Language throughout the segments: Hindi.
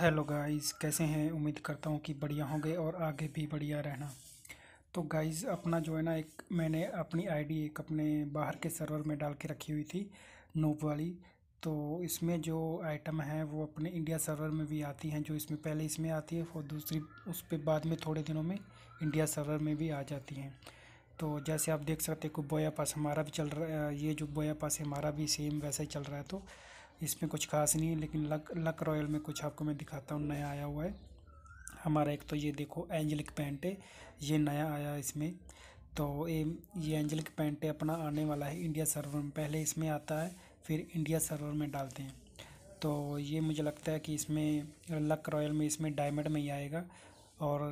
हेलो गाइस कैसे हैं उम्मीद करता हूँ कि बढ़िया होंगे और आगे भी बढ़िया रहना तो गाइस अपना जो है ना एक मैंने अपनी आईडी एक अपने बाहर के सर्वर में डाल के रखी हुई थी नोब वाली तो इसमें जो आइटम है वो अपने इंडिया सर्वर में भी आती हैं जो इसमें पहले इसमें आती है और दूसरी उस पर बाद में थोड़े दिनों में इंडिया सर्वर में भी आ जाती हैं तो जैसे आप देख सकते हो बोया पास हमारा भी चल रहा है ये जो बोया पास हमारा भी सेम वैसा ही चल रहा है तो इसमें कुछ खास नहीं है लेकिन लक लक रॉयल में कुछ आपको मैं दिखाता हूँ नया आया हुआ है हमारा एक तो ये देखो एंजलिक पेंट है ये नया आया इसमें तो ये ये एंजलिक पेंट है अपना आने वाला है इंडिया सर्वर में पहले इसमें आता है फिर इंडिया सर्वर में डालते हैं तो ये मुझे लगता है कि इसमें लक रॉयल में इसमें डायमंड में ही आएगा और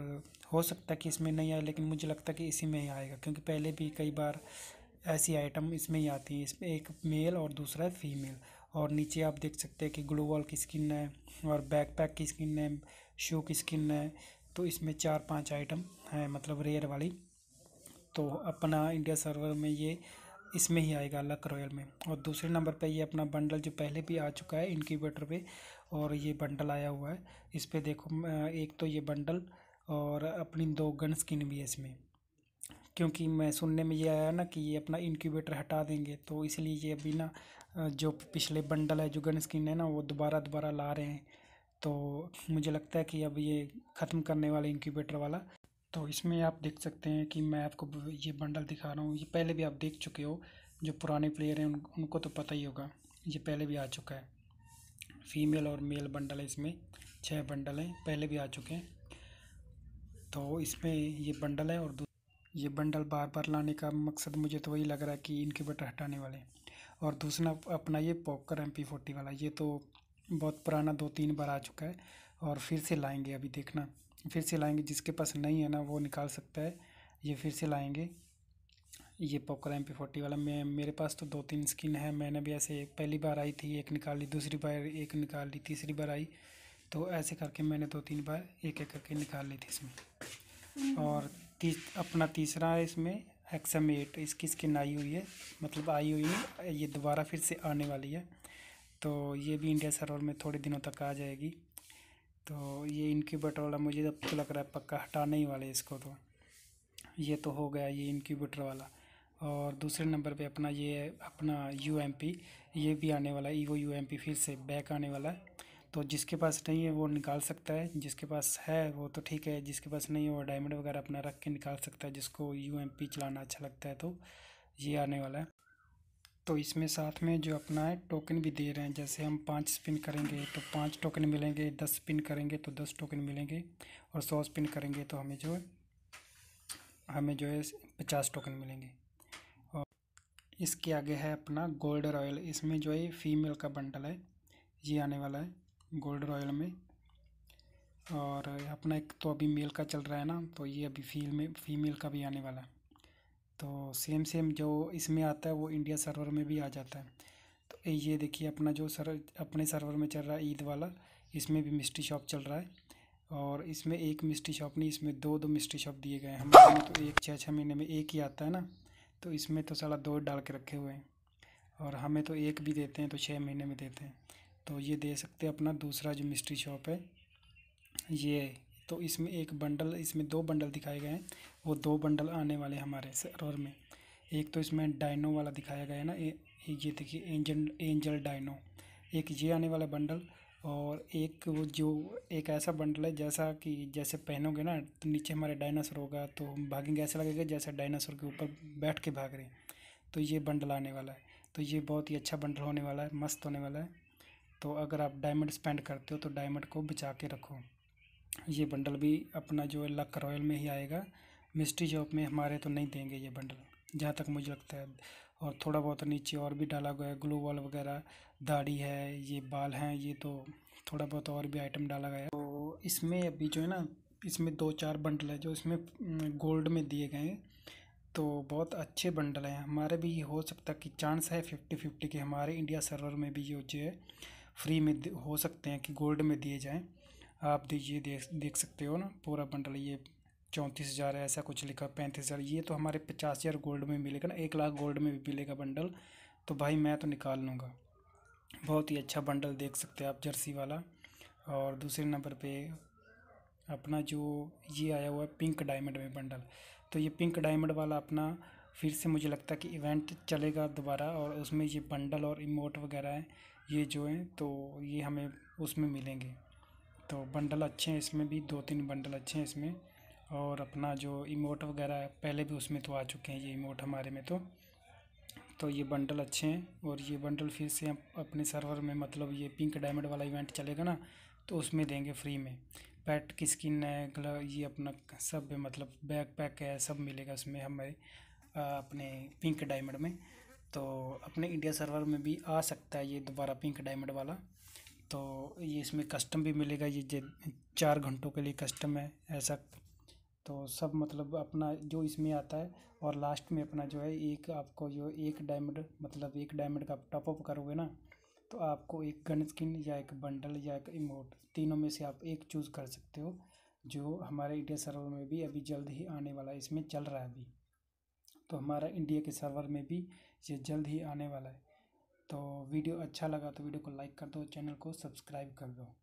हो सकता है कि इसमें नहीं आए लेकिन मुझे लगता है कि इसी में ही आएगा क्योंकि पहले भी कई बार ऐसी आइटम इसमें ही आती हैं इसमें एक मेल और दूसरा है फीमेल और नीचे आप देख सकते हैं कि ग्लोवॉल वॉल की स्किन है और बैकपैक की स्किन है शू की स्किन है तो इसमें चार पांच आइटम है मतलब रेयर वाली तो अपना इंडिया सर्वर में ये इसमें ही आएगा लक रॉयल में और दूसरे नंबर पे ये अपना बंडल जो पहले भी आ चुका है इनक्यूबेटर पे और ये बंडल आया हुआ है इस पर देखो एक तो ये बंडल और अपनी दो गन स्किन भी है इसमें क्योंकि मैं सुनने में ये आया ना कि ये अपना इनक्यूबेटर हटा देंगे तो इसलिए ये अभी ना जो पिछले बंडल है जो गन स्किन है ना वो दोबारा दोबारा ला रहे हैं तो मुझे लगता है कि अब ये ख़त्म करने वाले इंक्यूबेटर वाला तो इसमें आप देख सकते हैं कि मैं आपको ये बंडल दिखा रहा हूँ ये पहले भी आप देख चुके हो जो पुराने प्लेयर हैं उन, उनको तो पता ही होगा ये पहले भी आ चुका है फीमेल और मेल बंडल है इसमें छः बंडल हैं पहले भी आ चुके हैं तो इसमें ये बंडल है और ये बंडल बार बार लाने का मकसद मुझे तो वही लग रहा है कि इनके बटर हटाने वाले और दूसरा अपना ये पॉकर एम पी फोर्टी वाला ये तो बहुत पुराना दो तीन बार आ चुका है और फिर से लाएंगे अभी देखना फिर से लाएंगे जिसके पास नहीं है ना वो निकाल सकता है ये फिर से लाएंगे ये पॉकर एम पी फोर्टी वाला मैं मेरे पास तो दो तीन स्किन है मैंने भी ऐसे पहली बार आई थी एक निकाल ली दूसरी बार एक निकाल ली तीसरी बार आई तो ऐसे करके मैंने दो तीन बार एक एक करके निकाल ली थी इसमें और तीस अपना तीसरा है इसमें एट इसकी स्किन आई हुई है मतलब आई हुई है ये दोबारा फिर से आने वाली है तो ये भी इंडिया सर्वर में थोड़े दिनों तक आ जाएगी तो ये इनक्यूबेटर वाला मुझे अब तो लग रहा है पक्का हटाने ही वाले इसको तो ये तो हो गया ये इनक्यूबेटर वाला और दूसरे नंबर पे अपना ये अपना यू ये भी आने वाला है ईवो यू फिर से बैक आने वाला है तो जिसके पास नहीं है वो निकाल सकता है जिसके पास है वो तो ठीक है जिसके पास नहीं है वो डायमंड वगैरह अपना रख के निकाल सकता है जिसको यू चलाना अच्छा लगता है तो ये आने वाला है तो इसमें साथ में जो अपना है टोकन भी दे रहे हैं जैसे हम पाँच स्पिन करेंगे तो पाँच टोकन मिलेंगे दस स्पिन करेंगे तो दस टोकन मिलेंगे और सौ स्पिन करेंगे तो हमें जो है हमें जो है पचास टोकन मिलेंगे और इसके आगे है अपना गोल्ड रॉयल इसमें जो है फीमेल का बंडल है ये आने वाला है गोल्ड रॉयल में और अपना एक तो अभी मेल का चल रहा है ना तो ये अभी फील में फीमेल का भी आने वाला है तो सेम सेम जो इसमें आता है वो इंडिया सर्वर में भी आ जाता है तो ये देखिए अपना जो सर अपने सर्वर में चल रहा है ईद वाला इसमें भी मिस्ट्री शॉप चल रहा है और इसमें एक मिस्ट्री शॉप नहीं इसमें दो दो मिस्ट्री शॉप दिए गए हैं हमारे तो एक छः छः महीने में एक ही आता है ना तो इसमें तो साला दो डाल के रखे हुए हैं और हमें तो एक भी देते हैं तो छः महीने में देते हैं तो ये दे सकते हैं अपना दूसरा जो मिस्ट्री शॉप है ये तो इसमें एक बंडल इसमें दो बंडल दिखाए गए हैं वो दो बंडल आने वाले हमारे सरोर में एक तो इसमें डाइनो वाला दिखाया गया है ना ए, ये देखिए एंजल एंजल डायनो एक ये आने वाला बंडल और एक वो जो एक ऐसा बंडल है जैसा कि जैसे पहनोगे ना तो नीचे हमारे डायनासोर होगा तो भागेंगे ऐसा लगेगा जैसे डायनासोर के ऊपर बैठ के भाग रहे हैं तो ये बंडल आने वाला है तो ये बहुत ही अच्छा बंडल होने वाला है मस्त होने वाला है तो अगर आप डायमंड स्पेंड करते हो तो डायमंड को बचा के रखो ये बंडल भी अपना जो है लक रॉयल में ही आएगा मिस्ट्री जॉब में हमारे तो नहीं देंगे ये बंडल जहाँ तक मुझे लगता है और थोड़ा बहुत नीचे और भी डाला गया है ग्लू वॉल वगैरह दाढ़ी है ये बाल हैं ये तो थोड़ा बहुत और भी आइटम डाला गया है तो इसमें अभी जो है ना इसमें दो चार बंडल है जो इसमें गोल्ड में दिए गए तो बहुत अच्छे बंडल हैं हमारे भी हो सकता है कि चांस है फिफ्टी फिफ्टी के हमारे इंडिया सर्वर में भी ये जो है फ्री में हो सकते हैं कि गोल्ड में दिए जाएँ आप ये देख देख सकते हो ना पूरा बंडल ये चौंतीस हज़ार ऐसा कुछ लिखा पैंतीस हज़ार ये तो हमारे पचास हज़ार गोल्ड में मिलेगा ना एक लाख गोल्ड में भी मिलेगा बंडल तो भाई मैं तो निकाल लूँगा बहुत ही अच्छा बंडल देख सकते हैं आप जर्सी वाला और दूसरे नंबर पे अपना जो ये आया हुआ है पिंक डायमंड में बंडल तो ये पिंक डायमंड वाला अपना फिर से मुझे लगता है कि इवेंट चलेगा दोबारा और उसमें ये बंडल और इमोट वगैरह है ये जो हैं तो ये हमें उसमें मिलेंगे तो बंडल अच्छे हैं इसमें भी दो तीन बंडल अच्छे हैं इसमें और अपना जो इमोट वगैरह पहले भी उसमें तो आ चुके हैं ये इमोट हमारे में तो तो ये बंडल अच्छे हैं और ये बंडल फिर से अपने सर्वर में मतलब ये पिंक डायमंड वाला इवेंट चलेगा ना तो उसमें देंगे फ्री में पैट की स्किन है ग्लव ये अपना सब मतलब बैग पैक है सब मिलेगा उसमें हमारे अपने पिंक डायमंड में तो अपने इंडिया सर्वर में भी आ सकता है ये दोबारा पिंक डायमंड वाला तो ये इसमें कस्टम भी मिलेगा ये चार घंटों के लिए कस्टम है ऐसा तो सब मतलब अपना जो इसमें आता है और लास्ट में अपना जो है एक आपको जो एक डायमंड मतलब एक डायमंड का आप टॉपअप करोगे ना तो आपको एक गन स्किन या एक बंडल या एक इमोट तीनों में से आप एक चूज़ कर सकते हो जो हमारे इंडिया सर्वर में भी अभी जल्द ही आने वाला है इसमें चल रहा है अभी तो हमारा इंडिया के सर्वर में भी ये जल्द ही आने वाला है तो वीडियो अच्छा लगा तो वीडियो को लाइक कर दो चैनल को सब्सक्राइब कर दो